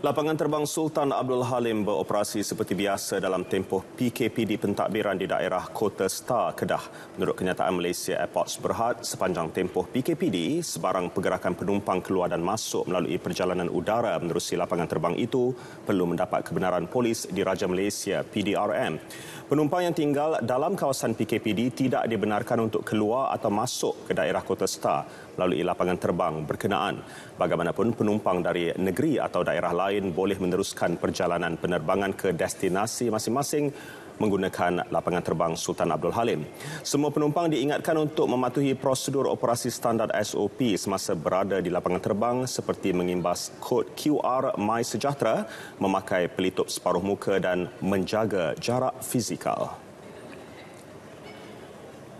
Lapangan terbang Sultan Abdul Halim beroperasi seperti biasa dalam tempoh PKPD pentadbiran di daerah Kota Star, Kedah. Menurut kenyataan Malaysia Airports Berhad, sepanjang tempoh PKPD, sebarang pergerakan penumpang keluar dan masuk melalui perjalanan udara menerusi lapangan terbang itu perlu mendapat kebenaran polis di Raja Malaysia, PDRM. Penumpang yang tinggal dalam kawasan PKPD tidak dibenarkan untuk keluar atau masuk ke daerah Kota Star melalui lapangan terbang berkenaan. Bagaimanapun, penumpang dari negeri atau daerah lain lain boleh meneruskan perjalanan penerbangan ke destinasi masing-masing menggunakan lapangan terbang Sultan Abdul Halim. Semua penumpang diingatkan untuk mematuhi prosedur operasi standar SOP semasa berada di lapangan terbang seperti mengimbas kod QR My Sejahtera, memakai pelitup separuh muka dan menjaga jarak fizikal.